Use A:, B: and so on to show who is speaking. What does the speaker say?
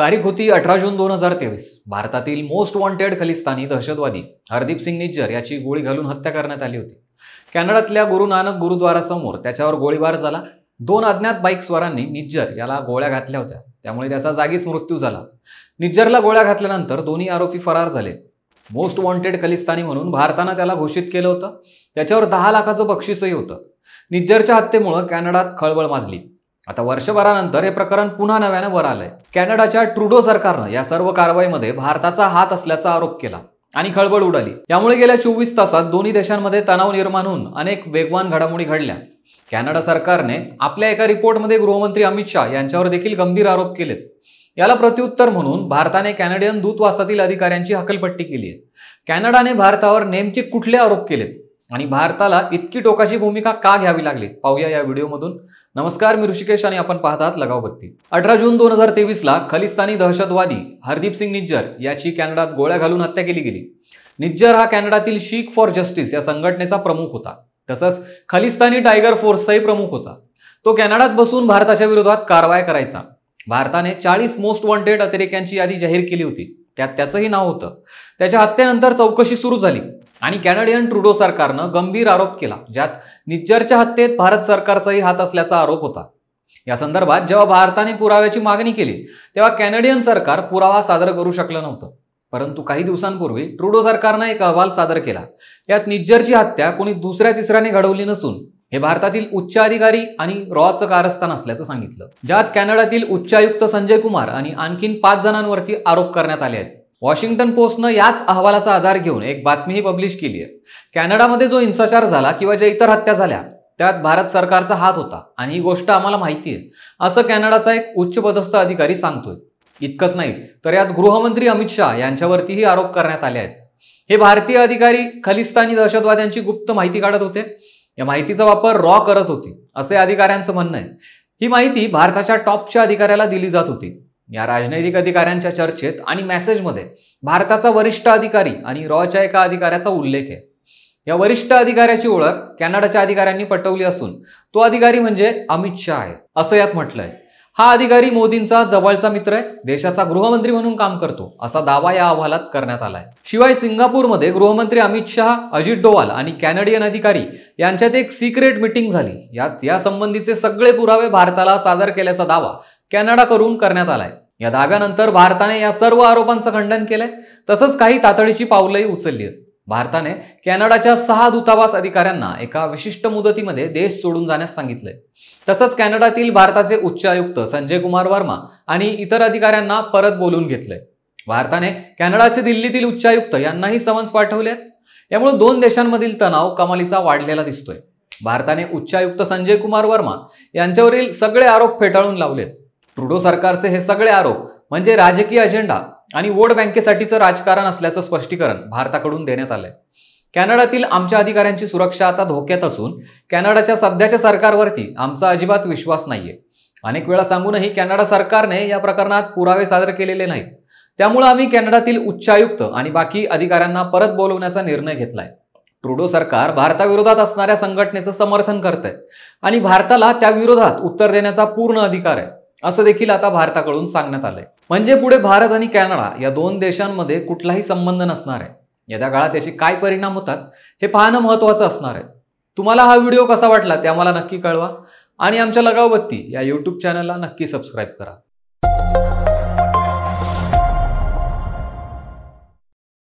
A: तारीख होती अठरा जून दोन हजार तेवीस भारतातील मोस्ट वॉन्टेड खलिस्तानी दहशतवादी हरदीप सिंग निज्जर याची गोळी घालून हत्या करण्यात आली होती कॅनडातल्या गुरु नानक गुरुद्वारासमोर त्याच्यावर गोळीबार झाला दोन अज्ञात बाईक स्वारांनी निज्जर याला गोळ्या घातल्या होत्या त्यामुळे त्याचा जागीच मृत्यू झाला निज्जरला गोळ्या घातल्यानंतर दोन्ही आरोपी फरार झाले मोस्ट वॉन्टेड खलिस्तानी म्हणून भारतानं त्याला घोषित केलं होतं त्याच्यावर दहा लाखाचं बक्षीसही होतं निज्जरच्या हत्येमुळं कॅनडात खळबळ माजली आता वर्षभरानंतर हे प्रकरण पुन्हा नव्यानं वर आलंय कॅनडाच्या ट्रुडो सरकारनं या सर्व कारवाईमध्ये भारताचा हात असल्याचा आरोप केला आणि खळबळ उडाली यामुळे गेल्या चोवीस तासात दोन्ही देशांमध्ये तणाव निर्माण होऊन अनेक वेगवान घडामोडी घडल्या कॅनडा सरकारने आपल्या एका रिपोर्टमध्ये गृहमंत्री अमित शाह यांच्यावर देखील गंभीर आरोप केलेत याला प्रत्युत्तर म्हणून भारताने कॅनडियन दूतवासातील अधिकाऱ्यांची हकलपट्टी केली आहे कॅनडाने भारतावर नेमके कुठले आरोप केलेत आणि भारताला इतकी टोकाची भूमिका का घ्यावी लागली पाहूया या व्हिडिओमधून नमस्कार मी ऋषिकेश आणि आपण पाहतात लगाव बत्ती अठरा जून दोन हजार तेवीसला खलिस्तानी दहशतवादी हरदीप सिंग निज्जर याची कॅनडात गोळ्या घालून हत्या केली गेली निज्जर हा कॅनडातील शीख फॉर जस्टिस या संघटनेचा प्रमुख होता तसंच खलिस्तानी टायगर फोर्सचाही प्रमुख होता तो कॅनडात बसून भारताच्या विरोधात कारवाई करायचा भारताने चाळीस मोस्ट वॉन्टेड अतिरेक्यांची यादी जाहीर केली होती त्यात त्याचंही नाव होतं त्याच्या हत्येनंतर चौकशी सुरू झाली आणि कॅनडियन ट्रुडो सरकारनं गंभीर आरोप केला ज्यात निज्जरच्या हत्येत भारत सरकारचाही हात असल्याचा आरोप होता या संदर्भात जेव्हा भारताने पुराव्याची मागणी केली तेव्हा कॅनडियन सरकार पुरावा सादर करू शकलं नव्हतं परंतु काही दिवसांपूर्वी ट्रुडो सरकारनं एक अहवाल सादर केला यात निज्जरची हत्या कोणी दुसऱ्या तिसऱ्याने घडवली नसून हे भारतातील उच्च अधिकारी आणि रॉचं कारस्थान असल्याचं सांगितलं ज्यात कॅनडातील उच्चायुक्त संजय कुमार आणि आणखीन पाच जणांवरती आरोप करण्यात आले आहेत वॉशिंग्टन पोस्टनं याच अहवालाचा आधार घेऊन एक बातमीही पब्लिश केली आहे कॅनडामध्ये जो हिंसाचार झाला किंवा ज्या इतर हत्या झाल्या त्यात भारत सरकारचा हात होता आणि ही गोष्ट आम्हाला माहिती आहे असं कॅनडाचा एक उच्चपदस्थ अधिकारी सांगतोय इतकंच नाही तर यात गृहमंत्री अमित शाह यांच्यावरतीही आरोप करण्यात आले आहेत हे भारतीय अधिकारी खलिस्तानी दहशतवाद्यांची गुप्त माहिती काढत होते या माहितीचा वापर रॉ करत होती असे अधिकाऱ्यांचं म्हणणं आहे ही माहिती भारताच्या टॉपच्या अधिकाऱ्याला दिली जात होती या राजनैतिक अधिकाऱ्यांच्या चर्चेत आणि मेसेजमध्ये भारताचा वरिष्ठ अधिकारी आणि रॉच्या एका अधिकाऱ्याचा उल्लेख आहे या वरिष्ठ अधिकाऱ्याची ओळख कॅनडाच्या अधिकाऱ्यांनी पटवली असून तो अधिकारी म्हणजे अमित शहा आहे असं यात म्हटलंय हा अधिकारी मोदींचा जवळचा मित्र आहे देशाचा गृहमंत्री म्हणून काम करतो असा दावा या अहवालात करण्यात आलाय शिवाय सिंगापूरमध्ये गृहमंत्री अमित शहा अजित डोवाल आणि कॅनडियन अधिकारी यांच्यात एक सिक्रेट मिटिंग झाली यात या संबंधीचे सगळे पुरावे भारताला सादर केल्याचा दावा कॅनडाकडून करण्यात आलाय या दाव्यानंतर भारताने या सर्व आरोपांचं खंडन केलंय तसंच काही तातडीची पावलंही उचलली आहेत भारताने कॅनडाच्या सहा दूतावास अधिकाऱ्यांना एका विशिष्ट मुदतीमध्ये देश सोडून जाण्यास सांगितलंय तसंच कॅनडातील भारताचे उच्चायुक्त संजय कुमार वर्मा आणि इतर अधिकाऱ्यांना परत बोलून घेतलंय भारताने कॅनडाचे दिल्लीतील उच्चायुक्त यांनाही समन्स पाठवले यामुळे दोन देशांमधील तणाव कमालीचा वाढलेला दिसतोय भारताने उच्चायुक्त संजय कुमार वर्मा यांच्यावरील सगळे आरोप फेटाळून लावलेत ट्रुडो सरकारचे हे सगळे आरोप म्हणजे राजकीय अजेंडा आणि वोट बँकेसाठीचं राजकारण असल्याचं स्पष्टीकरण भारताकडून देण्यात आलंय कॅनडातील आमच्या अधिकाऱ्यांची सुरक्षा आता धोक्यात असून कॅनडाच्या सध्याच्या सरकारवरती आमचा अजिबात विश्वास नाहीये अनेक वेळा सांगूनही कॅनडा सरकारने या प्रकरणात पुरावे सादर केलेले नाहीत त्यामुळे आम्ही कॅनडातील उच्चायुक्त आणि बाकी अधिकाऱ्यांना परत बोलवण्याचा निर्णय घेतलाय ट्रुडो सरकार भारताविरोधात असणाऱ्या संघटनेचं समर्थन करत आहे आणि भारताला त्याविरोधात उत्तर देण्याचा पूर्ण अधिकार आहे असं देखील आता भारताकडून सांगण्यात आलंय म्हणजे पुढे भारत आणि कॅनडा या दोन देशांमध्ये कुठलाही संबंध नसणार आहे येत्या काळात याचे काय परिणाम होतात हे पाहणं महत्त्वाचं असणार आहे तुम्हाला हा व्हिडिओ कसा वाटला ते आम्हाला नक्की कळवा आणि आमच्या लगावबत्ती या यूट्यूब चॅनलला नक्की सबस्क्राईब करा